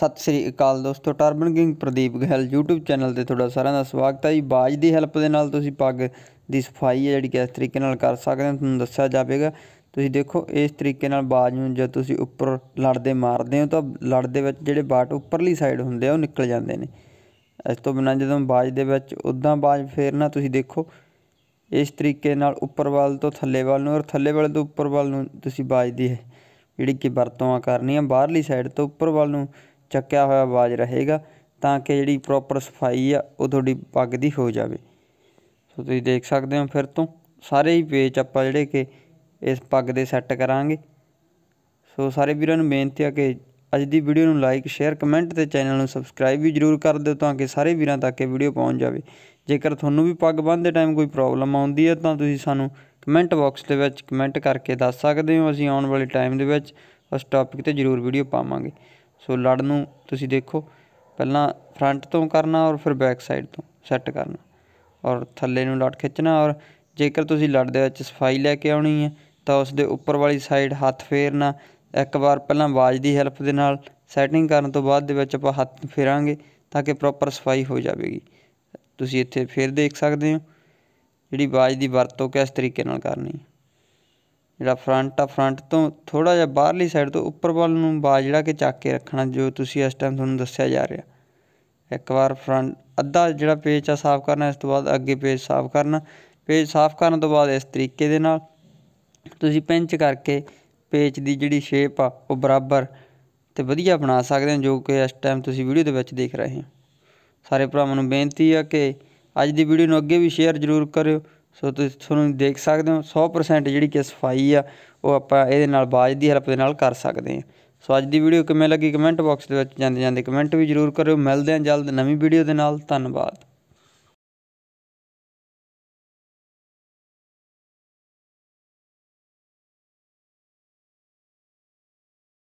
ਸਤਿ ਸ੍ਰੀ ਅਕਾਲ ਦੋਸਤੋ turban king Pardeep Gahil YouTube channel ਤੇ ਤੁਹਾਡਾ ਸਾਰਿਆਂ ਦਾ ਸਵਾਗਤ ਹੈ ਜੀ ਬਾਜ ਦੀ ਹੈਲਪ ਦੇ ਨਾਲ ਤੁਸੀਂ ਪੱਗ ਦੀ ਸਫਾਈ ਹੈ ਜਿਹੜੀ ਕਿਸ ਤਰੀਕੇ ਨਾਲ ਕਰ ਸਕਦੇ ਹੋ ਤੁਹਾਨੂੰ ਦੱਸਿਆ ਜਾਵੇਗਾ ਤੁਸੀਂ ਦੇਖੋ ਇਸ ਤਰੀਕੇ ਨਾਲ ਬਾਜ ਨੂੰ ਜਦ ਤੁਸੀਂ ਉੱਪਰ ਲੜਦੇ ਮਾਰਦੇ ਹੋ ਤਾਂ ਲੜ ਦੇ ਵਿੱਚ ਜਿਹੜੇ ਬਾਟ ਉੱਪਰਲੀ ਸਾਈਡ ਹੁੰਦੇ ਆ ਉਹ ਨਿਕਲ ਜਾਂਦੇ ਨੇ ਇਸ ਤੋਂ ਬਿਨਾਂ ਜਦੋਂ ਬਾਜ ਦੇ ਵਿੱਚ ਉਦਾਂ ਬਾਜ ਫੇਰਨਾ ਤੁਸੀਂ ਦੇਖੋ ਇਸ ਤਰੀਕੇ ਨਾਲ ਉੱਪਰ ਵੱਲ ਤੋਂ ਥੱਲੇ ਵੱਲ ਨੂੰ ਔਰ ਥੱਲੇ ਵੱਲ ਤੋਂ ਉੱਪਰ ਵੱਲ ਨੂੰ ਤੁਸੀਂ ਬਾਜ ਦੀ ਜਿਹੜੀ ਕਿ ਵਰਤੋਂ ਕਰਨੀ ਆ ਬਾਹਰਲੀ ਸਾਈਡ ਤੋਂ ਉੱਪਰ ਵੱਲ ਨੂੰ ਚੱਕਿਆ ਹੋਇਆ ਬਾਜ ਰਹੇਗਾ ਤਾਂ ਕਿ ਜਿਹੜੀ ਪ੍ਰੋਪਰ ਸਫਾਈ ਆ ਉਹ ਤੁਹਾਡੀ ਪੱਗ ਦੀ ਹੋ ਜਾਵੇ ਸੋ ਤੁਸੀਂ ਦੇਖ ਸਕਦੇ ਹੋ ਫਿਰ ਤੋਂ ਸਾਰੇ ਹੀ ਪੇਚ ਆਪਾਂ ਜਿਹੜੇ ਕਿ ਇਸ ਪੱਗ ਦੇ ਸੈੱਟ ਕਰਾਂਗੇ ਸੋ ਸਾਰੇ ਵੀਰਾਂ ਨੂੰ ਬੇਨਤੀ ਆ ਕਿ ਅੱਜ ਦੀ ਵੀਡੀਓ ਨੂੰ ਲਾਈਕ ਸ਼ੇਅਰ ਕਮੈਂਟ ਤੇ ਚੈਨਲ ਨੂੰ ਸਬਸਕ੍ਰਾਈਬ ਵੀ ਜਰੂਰ ਕਰ ਦਿਓ ਤਾਂ ਕਿ ਸਾਰੇ ਵੀਰਾਂ ਤੱਕ ਇਹ ਵੀਡੀਓ ਪਹੁੰਚ ਜਾਵੇ ਜੇਕਰ ਤੁਹਾਨੂੰ ਵੀ ਪੱਗ ਬੰਨ੍ਹਦੇ ਟਾਈਮ ਕੋਈ ਪ੍ਰੋਬਲਮ ਆਉਂਦੀ ਹੈ ਤਾਂ ਤੁਸੀਂ ਸਾਨੂੰ ਕਮੈਂਟ ਬਾਕਸ ਦੇ ਵਿੱਚ ਕਮੈਂਟ ਕਰਕੇ ਦੱਸ ਸਕਦੇ ਹੋ ਅਸੀਂ ਆਉਣ ਵਾਲੇ ਟਾਈਮ ਦੇ ਵਿੱਚ ਉਸ ਟੌਪਿਕ ਤੇ ਜਰੂਰ ਵੀਡੀਓ ਪਾਵਾਂਗੇ ਸੋ ਲੜ ਨੂੰ ਤੁਸੀਂ ਦੇਖੋ ਪਹਿਲਾਂ ਫਰੰਟ ਤੋਂ ਕਰਨਾ ਔਰ ਫਿਰ ਬੈਕ ਸਾਈਡ ਤੋਂ ਸੈੱਟ ਕਰਨਾ ਔਰ ਥੱਲੇ ਨੂੰ ਲੜ ਖਿੱਚਣਾ ਔਰ ਜੇਕਰ ਤੁਸੀਂ ਲੜ ਦੇ ਵਿੱਚ ਸਫਾਈ ਲੈ ਕੇ ਆਉਣੀ ਹੈ ਤਾਂ ਉਸ ਦੇ ਉੱਪਰ ਵਾਲੀ ਸਾਈਡ ਹੱਥ ਫੇਰਨਾ ਇੱਕ ਵਾਰ ਪਹਿਲਾਂ ਬਾਜ ਦੀ ਹੈਲਪ ਦੇ ਨਾਲ ਸੈਟਿੰਗ ਕਰਨ ਤੋਂ ਬਾਅਦ ਦੇ ਵਿੱਚ ਆਪਾਂ ਹੱਥ ਫੇਰਾਂਗੇ ਤਾਂ ਕਿ ਪ੍ਰੋਪਰ ਸਫਾਈ ਹੋ ਜਾਵੇਗੀ ਤੁਸੀਂ ਇੱਥੇ ਫੇਰ ਦੇਖ ਸਕਦੇ ਹੋ ਜਿਹੜੀ ਬਾਜ ਦੀ ਵਰਤੋਂ ਕਿਸ ਤਰੀਕੇ ਨਾਲ ਕਰਨੀ ਹੈ ਜਿਹੜਾ ਫਰੰਟ ਆ ਫਰੰਟ ਤੋਂ ਥੋੜਾ ਜਿਹਾ ਬਾਹਰਲੀ ਸਾਈਡ ਤੋਂ ਉੱਪਰ ਵੱਲ ਨੂੰ ਬਾਜ ਜਿਹੜਾ ਕਿ ਚੱਕ ਕੇ ਰੱਖਣਾ ਜੋ ਤੁਸੀਂ ਇਸ ਟਾਈਮ ਤੁਹਾਨੂੰ ਦੱਸਿਆ ਜਾ ਰਿਹਾ ਇੱਕ ਵਾਰ ਫਰੰਟ ਅੱਧਾ ਜਿਹੜਾ ਪੇਜ ਆ ਸਾਫ਼ ਕਰਨਾ ਇਸ ਤੋਂ ਬਾਅਦ ਅੱਗੇ ਪੇਜ ਸਾਫ਼ ਕਰਨਾ ਪੇਜ ਸਾਫ਼ ਕਰਨ ਤੋਂ ਬਾਅਦ ਇਸ ਤਰੀਕੇ ਦੇ ਨਾਲ ਤੁਸੀਂ ਪਿੰਚ ਕਰਕੇ ਪੇਜ ਦੀ ਜਿਹੜੀ ਸ਼ੇਪ ਆ ਉਹ ਬਰਾਬਰ ਤੇ ਵਧੀਆ ਬਣਾ ਸਕਦੇ ਹੋ ਜੋ ਕਿ ਇਸ ਟਾਈਮ ਤੁਸੀਂ ਵੀਡੀਓ ਦੇ ਵਿੱਚ ਦੇਖ ਰਹੇ ਹੋ ਸਾਰੇ ਭਰਾਵਾਂ ਨੂੰ ਬੇਨਤੀ ਆ ਕਿ ਅੱਜ ਦੀ ਵੀਡੀਓ ਨੂੰ ਅੱਗੇ ਵੀ ਸ਼ੇਅਰ ਜ਼ਰੂਰ ਕਰਿਓ ਸੋ ਤੁਸੀਂ ਤੁਹਾਨੂੰ ਦੇਖ ਸਕਦੇ ਹੋ 100% ਜਿਹੜੀ ਕਿ ਸਫਾਈ ਆ ਉਹ ਆਪਾਂ ਇਹਦੇ ਨਾਲ ਬਾਜ ਦੀ ਹੈਲਪ ਦੇ ਨਾਲ ਕਰ ਸਕਦੇ ਹਾਂ ਸੋ ਅੱਜ ਦੀ ਵੀਡੀਓ ਕਿਵੇਂ ਲੱਗੀ ਕਮੈਂਟ ਬਾਕਸ ਦੇ ਵਿੱਚ ਜਾਂਦੇ ਜਾਂਦੇ ਕਮੈਂਟ ਵੀ ਜ਼ਰੂਰ ਕਰਿਓ ਮਿਲਦੇ ਹਾਂ ਜਲਦ ਨਵੀਂ ਵੀਡੀਓ ਦੇ ਨਾਲ ਧੰਨਵਾਦ